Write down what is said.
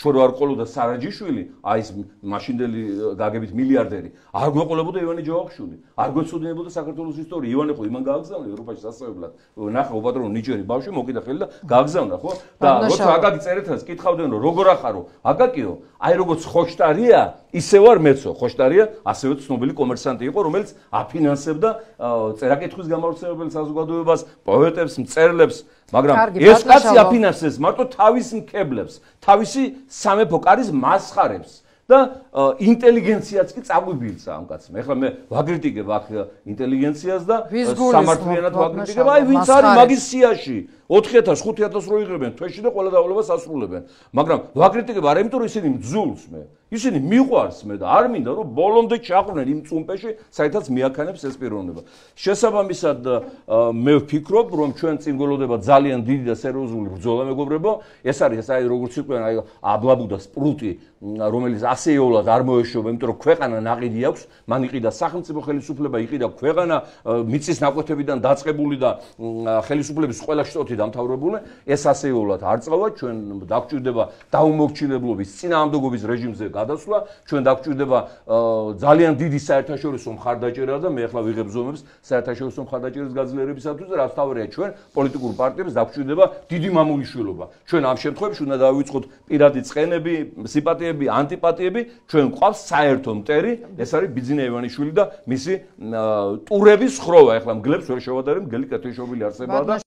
ჩვენ რო არ ყოლოდა სარაჯიშვილი, აი ეს მაშინდელი გაგებით მილიარდერი, არ გვეყოლებოდა ივანე ჯავახიშვილი, არ გვეცოდნებოდა საქართველოს ისტორია, ივანე ხო იმან გააგზავნა ევროპაში სასწავლებლად. ნახე უბადრო ნიჯერი ბავშვი მოკიდა ხელი და გააგზავნა, ხო? და როცა აგაკი წერეთას კითხავდნენ რომ როგორ ახარო, აგაკიო, აი როგორც ხოშტარია, ისე ვარ მეცო, ხოშტარია, ასევე ცნობილი კომერსანტი იყო, რომელიც აფინანსებდა წერაკითხვის გამავრცელებელ საზოგადოებას, პოეტებს, მწერლებს, მაგრამ ეს კაცი აფინანსებს მარტო თავის მკებლებს, თავისი სამეფო კარის მასხარებს და ინტელიგენციაც კი წაგვიბილცა ამ კაცს. მე ხლა მე ვაგრიტიგებ აქ ინტელიგენციას და სამართლიანად ვაგრიტიგებ. აი ვინც არის მაგის სიაში? 4000-5000 რო იღებენ თვეში და ყველა დავალებას ასრულებენ. მაგრამ ვაკრიტიკებ არა იმიტომ რომ ისინი მძულს მე. ისინი მიყვარს მე და არ მინდა რომ ბოლომდე ჩაყვნენ იმ წუმპეში, საერთოდ მეაქანებს ეს პიროვნება. შესაბამისად მე ვფიქრობ რომ ჩვენ წინგოლოდება ძალიან დიდი და სერიოზული ბრძოლა მეგობრებო. ეს არის აი როგორც იყვენ აი აბლაბუდა სპრუტი რომელიც ასე ეულად არ მოეშობა, იმიტომ რომ ქვეყანა ناقიდი აქვს, მან იყიდა სახელმწიფო ხელისუფლება, იყიდა ქვეყანა მიწის ნაკვეთებიდან დაწቀბული და ხელისუფლების ყველა შტოთი დამთავრებული, ეს ასეულად არ წავა, ჩვენ დაგჭირდება დაუმოკჩინებლობის წინააღმდეგობის რეჟიმზე გადასვლა, ჩვენ დაგჭირდება ძალიან დიდი საერთაშორისო მხარდაჭერა და მე ახლა ვიღებ ზომებს საერთაშორისო მხარდაჭერის გაძლიერებისათვის და რაც თავია ჩვენ პოლიტიკურ პარტიებს დაგჭირდება დიდი მამულიშვილობა. ჩვენ ამ შემთხვევაში უნდა დავივიწყოთ პირადი წენები, სიმპათიები, ანტიპათიები, ჩვენ ყავს საერთო მტერი, ეს არის ბიძინა ივანიშვილი და მისი ტურების ხროვა, ახლა მგლებს ვერ შევადარებ, გელი კეთილშობილი არსება და